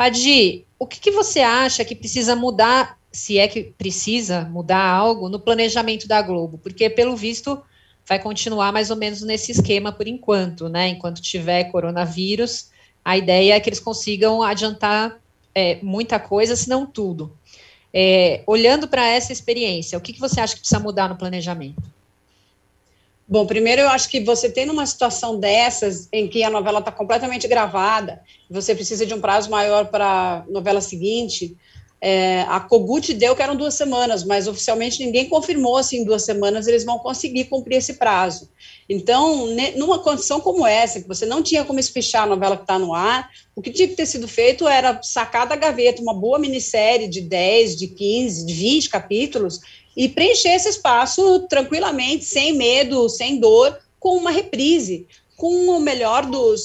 Padi, o que, que você acha que precisa mudar, se é que precisa mudar algo, no planejamento da Globo? Porque, pelo visto, vai continuar mais ou menos nesse esquema por enquanto, né? Enquanto tiver coronavírus, a ideia é que eles consigam adiantar é, muita coisa, se não tudo. É, olhando para essa experiência, o que, que você acha que precisa mudar no planejamento? Bom, primeiro eu acho que você tem uma situação dessas em que a novela está completamente gravada, você precisa de um prazo maior para a novela seguinte. É, a Kogut deu que eram duas semanas, mas oficialmente ninguém confirmou se assim, em duas semanas eles vão conseguir cumprir esse prazo. Então, ne, numa condição como essa, que você não tinha como espichar a novela que está no ar, o que tinha que ter sido feito era sacar da gaveta uma boa minissérie de 10, de 15, de 20 capítulos e preencher esse espaço tranquilamente, sem medo, sem dor, com uma reprise, com o melhor dos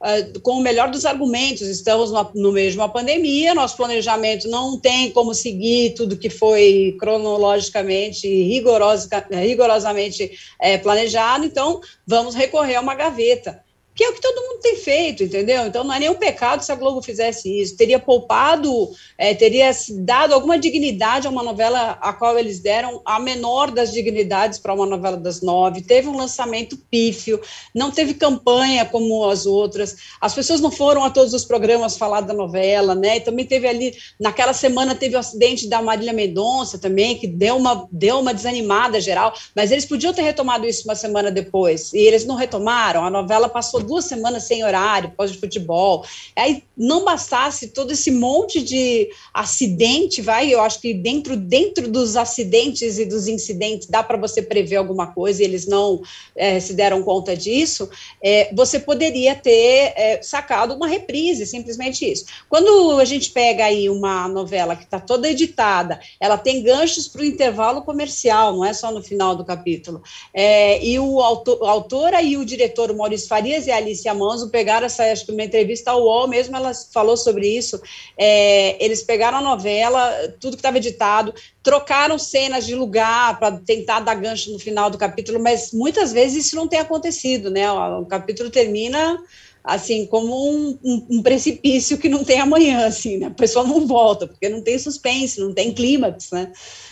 uh, com o melhor dos argumentos, estamos no, no meio de uma pandemia, nosso planejamento não tem como seguir tudo que foi cronologicamente e rigorosamente é, planejado, então vamos recorrer a uma gaveta que é o que todo mundo tem feito, entendeu? Então não é nenhum pecado se a Globo fizesse isso. Teria poupado, é, teria dado alguma dignidade a uma novela a qual eles deram a menor das dignidades para uma novela das nove. Teve um lançamento pífio, não teve campanha como as outras. As pessoas não foram a todos os programas falar da novela, né? E também teve ali, naquela semana teve o acidente da Marília Mendonça também, que deu uma, deu uma desanimada geral, mas eles podiam ter retomado isso uma semana depois. E eles não retomaram, a novela passou duas semanas sem horário, pós-futebol. Aí não bastasse todo esse monte de acidente, vai, eu acho que dentro, dentro dos acidentes e dos incidentes dá para você prever alguma coisa e eles não é, se deram conta disso, é, você poderia ter é, sacado uma reprise, simplesmente isso. Quando a gente pega aí uma novela que está toda editada, ela tem ganchos para o intervalo comercial, não é só no final do capítulo. É, e o autor, a autora e o diretor, o Maurício Farias, e a Alicia Amanso pegaram essa, acho que uma entrevista ao UOL mesmo, ela falou sobre isso. É, eles pegaram a novela, tudo que estava editado, trocaram cenas de lugar para tentar dar gancho no final do capítulo, mas muitas vezes isso não tem acontecido, né? O, o capítulo termina assim, como um, um, um, precipício que não tem amanhã, assim, né? A pessoa não volta, porque não tem suspense, não tem clímax, né?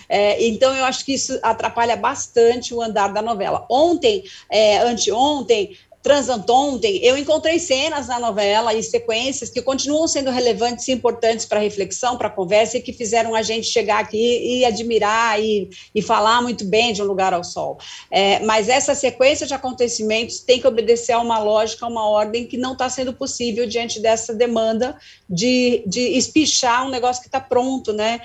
É, então, eu acho que isso atrapalha bastante o andar da novela. Ontem, é, anteontem, transantontem, eu encontrei cenas na novela e sequências que continuam sendo relevantes e importantes para reflexão, para conversa e que fizeram a gente chegar aqui e admirar e, e falar muito bem de Um Lugar ao Sol. É, mas essa sequência de acontecimentos tem que obedecer a uma lógica, a uma ordem que não está sendo possível diante dessa demanda de, de espichar um negócio que está pronto, né?